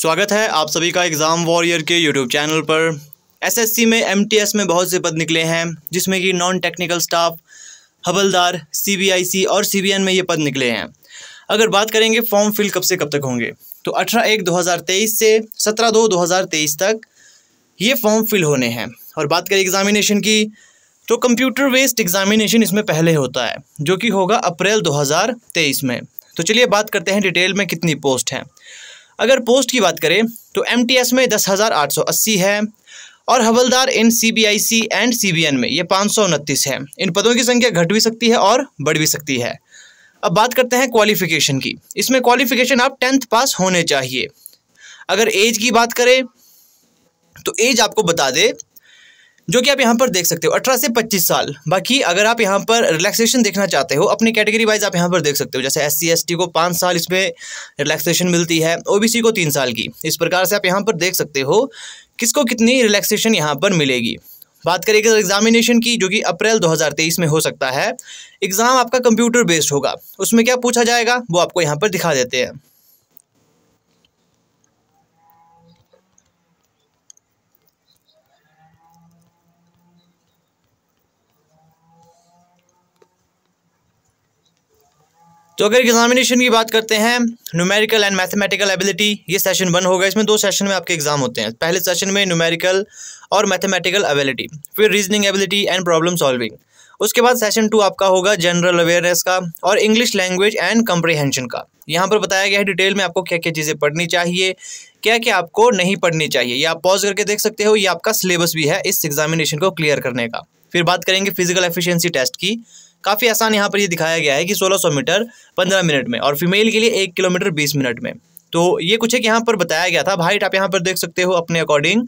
स्वागत है आप सभी का एग्ज़ाम वॉरियर के यूट्यूब चैनल पर एसएससी में एमटीएस में बहुत से पद निकले हैं जिसमें कि नॉन टेक्निकल स्टाफ हवलदार सीबीआईसी और सीबीएन में ये पद निकले हैं अगर बात करेंगे फॉर्म फिल कब से कब तक होंगे तो 18 एक 2023 से 17 दो 2023 तक ये फॉर्म फिल होने हैं और बात करें एग्ज़ामिनेशन की तो कंप्यूटर बेस्ड एग्ज़ामिनेशन इसमें पहले होता है जो कि होगा अप्रैल तेईस में तो चलिए बात करते हैं डिटेल में कितनी पोस्ट हैं अगर पोस्ट की बात करें तो एम में दस हज़ार आठ सौ अस्सी है और हवलदार in C B I C and C B N में ये पाँच सौ उनतीस है इन पदों की संख्या घट भी सकती है और बढ़ भी सकती है अब बात करते हैं क्वालिफिकेशन की इसमें क्वालिफिकेशन आप टेंथ पास होने चाहिए अगर एज की बात करें तो एज आपको बता दे जो कि आप यहाँ पर देख सकते हो अठारह से पच्चीस साल बाकी अगर आप यहाँ पर रिलैक्सेशन देखना चाहते हो अपनी कैटेगरी वाइज आप यहाँ पर देख सकते हो जैसे एस सी को पाँच साल इसमें रिलैक्सेशन मिलती है ओ को तीन साल की इस प्रकार से आप यहाँ पर देख सकते हो किसको कितनी रिलैक्सेशन यहाँ पर मिलेगी बात करेंगे एग्जामिनेशन की जो कि अप्रैल 2023 में हो सकता है एग्ज़ाम आपका कंप्यूटर बेस्ड होगा उसमें क्या पूछा जाएगा वो आपको यहाँ पर दिखा देते हैं तो अगर एग्जामिनेशन की बात करते हैं न्यूमेरिकल एंड मैथमेटिकल एबिलिटी ये सेशन वन होगा इसमें दो सेशन में आपके एग्जाम होते हैं पहले सेशन में न्यूमेरिकल और मैथमेटिकल एबिलिटी फिर reasoning ability and problem solving उसके बाद सेशन टू आपका होगा जनरल अवेयरनेस का और इंग्लिश लैंग्वेज एंड कम्प्रीहेंशन का यहाँ पर बताया गया है डिटेल में आपको क्या क्या चीज़ें पढ़नी चाहिए क्या क्या आपको नहीं पढ़नी चाहिए ये आप पॉज करके देख सकते हो ये आपका सिलेबस भी है इस एग्जामिनेशन को क्लियर करने का फिर बात करेंगे फिजिकल एफिशिएंसी टेस्ट की काफ़ी आसान यहाँ पर ये यह दिखाया गया है कि 1600 मीटर 15 मिनट में और फीमेल के लिए एक किलोमीटर 20 मिनट में तो ये कुछ एक यहाँ पर बताया गया था हाइट आप यहाँ पर देख सकते हो अपने अकॉर्डिंग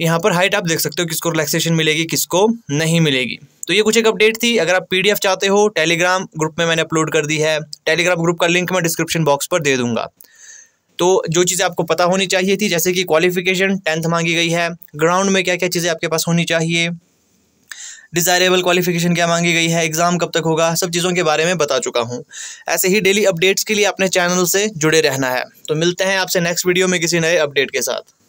यहाँ पर हाइट आप देख सकते हो किसको रिलैक्सेशन मिलेगी किसको नहीं मिलेगी तो ये कुछ एक अपडेट थी अगर आप पीडीएफ चाहते हो टेलीग्राम ग्रुप में मैंने अपलोड कर दी है टेलीग्राम ग्रुप का लिंक मैं डिस्क्रिप्शन बॉक्स पर दे दूंगा तो जो चीज़ें आपको पता होनी चाहिए थी जैसे कि क्वालिफिकेशन टेंथ मांगी गई है ग्राउंड में क्या क्या चीज़ें आपके पास होनी चाहिए डिज़ायरेबल क्वालिफिकेशन क्या मांगी गई है एग्ज़ाम कब तक होगा सब चीज़ों के बारे में बता चुका हूँ ऐसे ही डेली अपडेट्स के लिए अपने चैनल से जुड़े रहना है तो मिलते हैं आपसे नेक्स्ट वीडियो में किसी नए अपडेट के साथ